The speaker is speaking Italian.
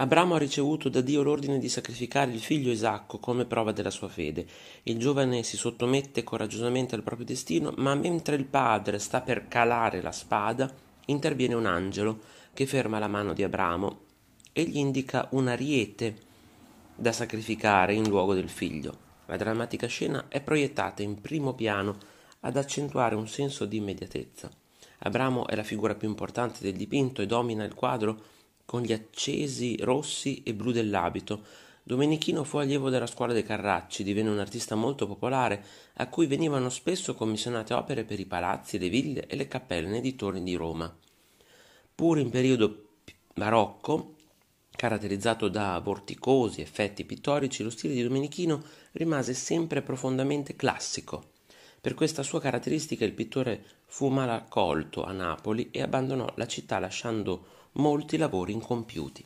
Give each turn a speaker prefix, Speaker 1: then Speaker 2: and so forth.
Speaker 1: Abramo ha ricevuto da Dio l'ordine di sacrificare il figlio Isacco come prova della sua fede. Il giovane si sottomette coraggiosamente al proprio destino, ma mentre il padre sta per calare la spada, interviene un angelo che ferma la mano di Abramo e gli indica un ariete da sacrificare in luogo del figlio. La drammatica scena è proiettata in primo piano ad accentuare un senso di immediatezza. Abramo è la figura più importante del dipinto e domina il quadro con gli accesi rossi e blu dell'abito. Domenichino fu allievo della scuola dei Carracci, divenne un artista molto popolare, a cui venivano spesso commissionate opere per i palazzi, le ville e le cappelle nei dintorni di Roma. Pur in periodo barocco, caratterizzato da vorticosi effetti pittorici, lo stile di Domenichino rimase sempre profondamente classico. Per questa sua caratteristica il pittore fu mal accolto a Napoli e abbandonò la città lasciando molti lavori incompiuti.